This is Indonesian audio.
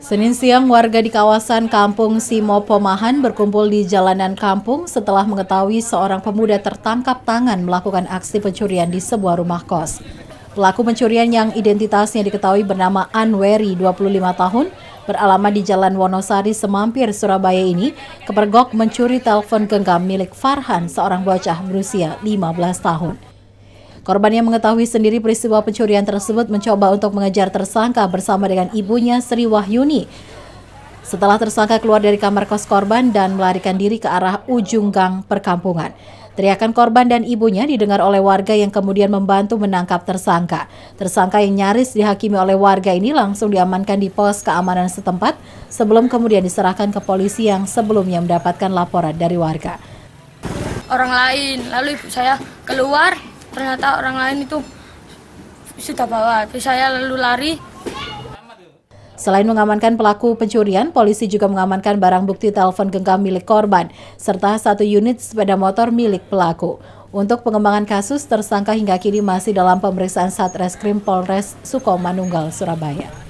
Senin siang warga di kawasan Kampung Simo Pomahan berkumpul di jalanan kampung setelah mengetahui seorang pemuda tertangkap tangan melakukan aksi pencurian di sebuah rumah kos. Pelaku pencurian yang identitasnya diketahui bernama Anweri, 25 tahun, beralamat di Jalan Wonosari Semampir, Surabaya ini, kepergok mencuri telepon genggam milik Farhan, seorang bocah berusia 15 tahun. Korban yang mengetahui sendiri peristiwa pencurian tersebut mencoba untuk mengejar tersangka bersama dengan ibunya Sri Wahyuni. Setelah tersangka keluar dari kamar kos korban dan melarikan diri ke arah ujung gang perkampungan. Teriakan korban dan ibunya didengar oleh warga yang kemudian membantu menangkap tersangka. Tersangka yang nyaris dihakimi oleh warga ini langsung diamankan di pos keamanan setempat sebelum kemudian diserahkan ke polisi yang sebelumnya mendapatkan laporan dari warga. Orang lain, lalu ibu saya keluar, ternyata orang lain itu sudah bawa. Terus saya lalu lari, Selain mengamankan pelaku pencurian, polisi juga mengamankan barang bukti telepon genggam milik korban, serta satu unit sepeda motor milik pelaku. Untuk pengembangan kasus, tersangka hingga kini masih dalam pemeriksaan Satreskrim Polres Sukomanunggal, Surabaya.